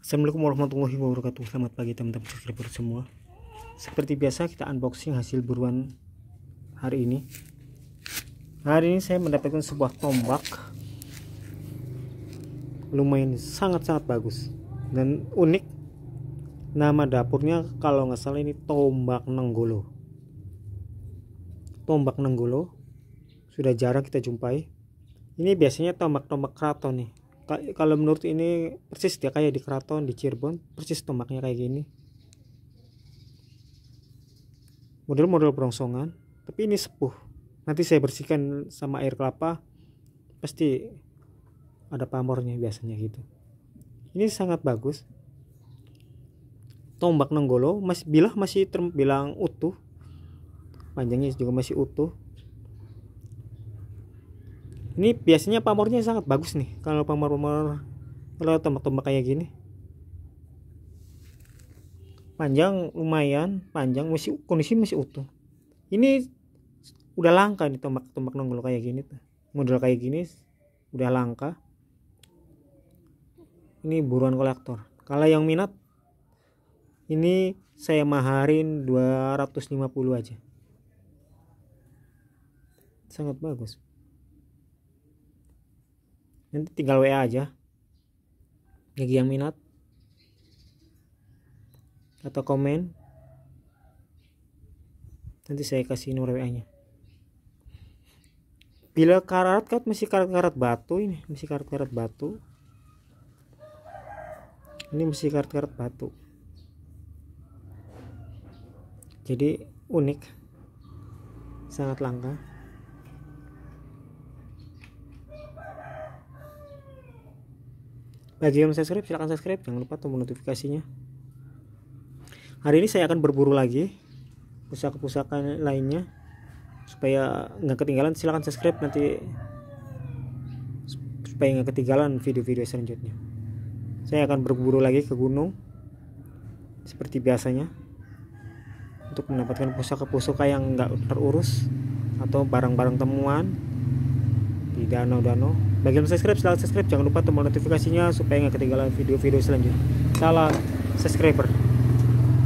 Assalamualaikum warahmatullahi wabarakatuh Selamat pagi teman-teman subscriber semua Seperti biasa kita unboxing hasil buruan hari ini Hari ini saya mendapatkan sebuah tombak Lumayan sangat-sangat bagus Dan unik Nama dapurnya kalau nggak salah ini tombak nenggolo Tombak nenggolo Sudah jarang kita jumpai Ini biasanya tombak-tombak keraton nih kalau menurut ini persis dia ya, kayak di keraton di Cirebon persis tombaknya kayak gini model-model perongsongan tapi ini sepuh nanti saya bersihkan sama air kelapa pasti ada pamornya biasanya gitu ini sangat bagus tombak nenggolo masih bilah masih terbilang utuh panjangnya juga masih utuh ini biasanya pamornya sangat bagus nih kalau pamor-pamor kalau tombak-tombak kayak gini panjang lumayan panjang masih kondisi masih utuh ini udah langka nih tombak-tombak nonggol kayak gini tuh model kayak gini udah langka ini buruan kolektor kalau yang minat ini saya maharin 250 aja sangat bagus nanti tinggal WA aja bagi yang minat atau komen nanti saya kasih nomor WA nya bila karat kan masih karat-karat batu ini masih karat-karat batu ini masih karat-karat batu jadi unik sangat langka bagi nah, yang subscribe silahkan subscribe jangan lupa tombol notifikasinya hari ini saya akan berburu lagi pusaka-pusaka lainnya supaya nggak ketinggalan silahkan subscribe nanti supaya nggak ketinggalan video-video selanjutnya saya akan berburu lagi ke gunung seperti biasanya untuk mendapatkan pusaka-pusaka yang nggak terurus atau barang-barang temuan di danau-danau bagi yang subscribe silahkan subscribe jangan lupa tombol notifikasinya supaya nggak ketinggalan video-video selanjutnya salam subscriber